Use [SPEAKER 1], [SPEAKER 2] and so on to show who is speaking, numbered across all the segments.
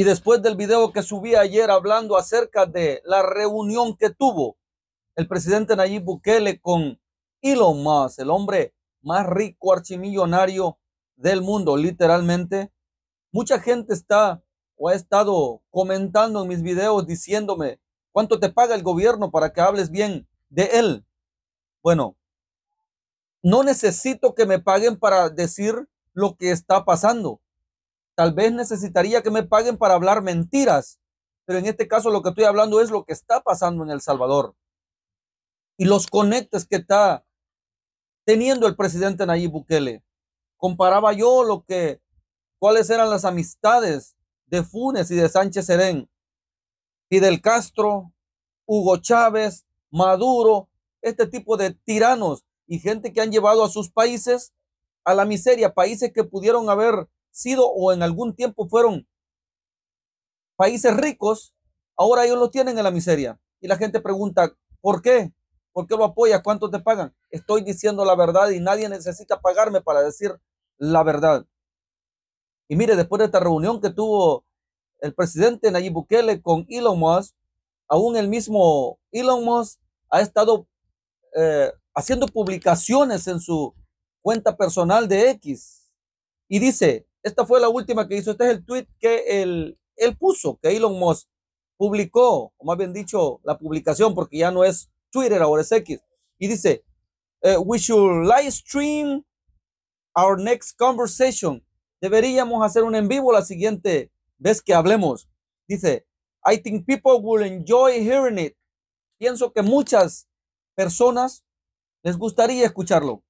[SPEAKER 1] Y después del video que subí ayer hablando acerca de la reunión que tuvo el presidente Nayib Bukele con Elon Musk, el hombre más rico archimillonario del mundo, literalmente, mucha gente está o ha estado comentando en mis videos diciéndome cuánto te paga el gobierno para que hables bien de él. Bueno, no necesito que me paguen para decir lo que está pasando. Tal vez necesitaría que me paguen para hablar mentiras, pero en este caso lo que estoy hablando es lo que está pasando en El Salvador y los conectes que está teniendo el presidente Nayib Bukele. Comparaba yo lo que, cuáles eran las amistades de Funes y de Sánchez Serén, Fidel Castro, Hugo Chávez, Maduro, este tipo de tiranos y gente que han llevado a sus países a la miseria, países que pudieron haber sido o en algún tiempo fueron países ricos, ahora ellos lo tienen en la miseria. Y la gente pregunta, ¿por qué? ¿Por qué lo apoya? ¿Cuánto te pagan? Estoy diciendo la verdad y nadie necesita pagarme para decir la verdad. Y mire, después de esta reunión que tuvo el presidente Nayib Bukele con Elon Musk, aún el mismo Elon Musk ha estado eh, haciendo publicaciones en su cuenta personal de X y dice, esta fue la última que hizo. Este es el tweet que él, puso, que Elon Musk publicó, o más bien dicho, la publicación, porque ya no es Twitter, ahora es X. Y dice, eh, we should live stream our next conversation. Deberíamos hacer un en vivo la siguiente vez que hablemos. Dice, I think people will enjoy hearing it. Pienso que muchas personas les gustaría escucharlo.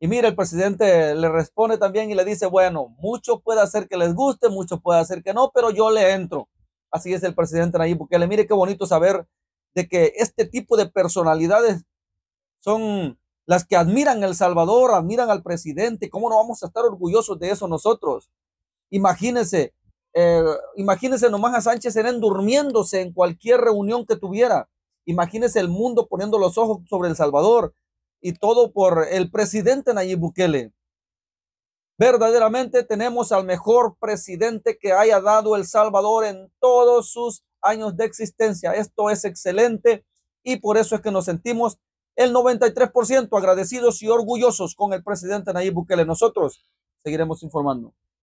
[SPEAKER 1] Y mira, el presidente le responde también y le dice, bueno, mucho puede hacer que les guste, mucho puede hacer que no, pero yo le entro. Así es el presidente Nayib le Mire qué bonito saber de que este tipo de personalidades son las que admiran El Salvador, admiran al presidente. ¿Cómo no vamos a estar orgullosos de eso nosotros? Imagínense, eh, imagínense nomás a Sánchez en durmiéndose en cualquier reunión que tuviera. Imagínense el mundo poniendo los ojos sobre El Salvador y todo por el presidente Nayib Bukele. Verdaderamente tenemos al mejor presidente que haya dado El Salvador en todos sus años de existencia. Esto es excelente y por eso es que nos sentimos el 93% agradecidos y orgullosos con el presidente Nayib Bukele. Nosotros seguiremos informando.